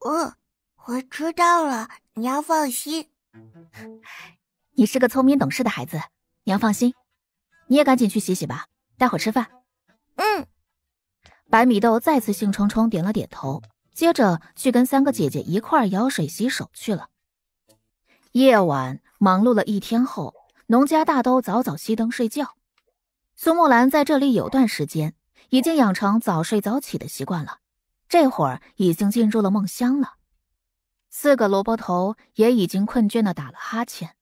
嗯，我知道了，娘放心。你是个聪明懂事的孩子，娘放心。你也赶紧去洗洗吧，待会儿吃饭。嗯。白米豆再次兴冲冲点了点头，接着去跟三个姐姐一块舀水洗手去了。夜晚忙碌了一天后，农家大都早早熄灯睡觉。苏木兰在这里有段时间，已经养成早睡早起的习惯了。这会儿已经进入了梦乡了，四个萝卜头也已经困倦的打了哈欠。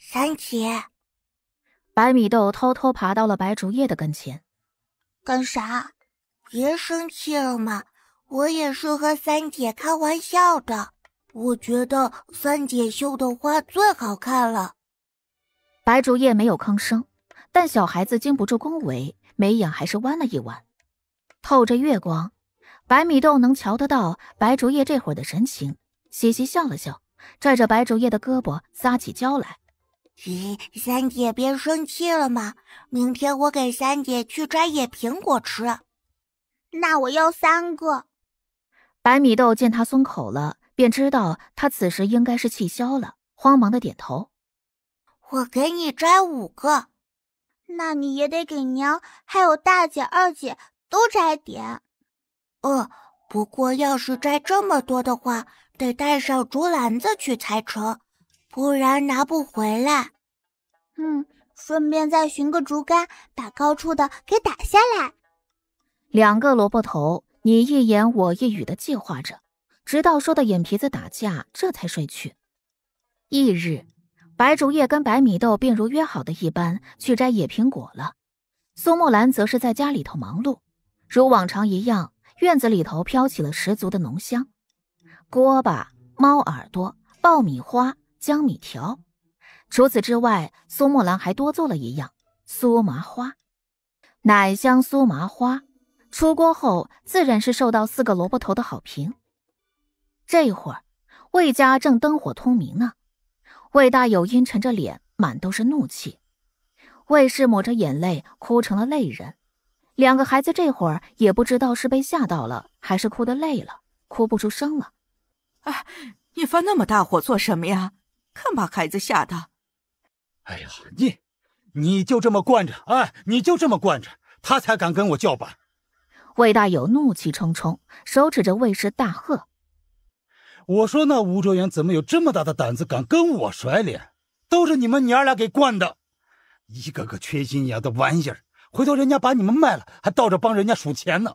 三姐，白米豆偷偷爬到了白竹叶的跟前，干啥？别生气了嘛，我也是和三姐开玩笑的。我觉得三姐绣的花最好看了。白竹叶没有吭声，但小孩子经不住恭维，眉眼还是弯了一弯，透着月光。白米豆能瞧得到白竹叶这会儿的神情，嘻嘻笑了笑，拽着白竹叶的胳膊撒起娇来：“三姐别生气了嘛，明天我给三姐去摘野苹果吃。”“那我要三个。”白米豆见他松口了，便知道他此时应该是气消了，慌忙的点头：“我给你摘五个，那你也得给娘还有大姐、二姐都摘点。”呃，不过要是摘这么多的话，得带上竹篮子去才成，不然拿不回来。嗯，顺便再寻个竹竿，把高处的给打下来。两个萝卜头你一言我一语的计划着，直到说的眼皮子打架，这才睡去。翌日，白竹叶跟白米豆便如约好的一般去摘野苹果了，苏木兰则是在家里头忙碌，如往常一样。院子里头飘起了十足的浓香，锅巴、猫耳朵、爆米花、江米条。除此之外，苏木兰还多做了一样酥麻花，奶香酥麻花出锅后，自然是受到四个萝卜头的好评。这会儿，魏家正灯火通明呢，魏大有阴沉着脸，满都是怒气。魏氏抹着眼泪，哭成了泪人。两个孩子这会儿也不知道是被吓到了，还是哭得累了，哭不出声了。哎，你发那么大火做什么呀？看把孩子吓的！哎呀，你，你就这么惯着，哎，你就这么惯着他才敢跟我叫板。魏大友怒气冲冲，手指着魏氏大喝：“我说那吴卓元怎么有这么大的胆子，敢跟我甩脸？都是你们娘俩给惯的，一个个缺心眼的玩意儿！”回头人家把你们卖了，还倒着帮人家数钱呢。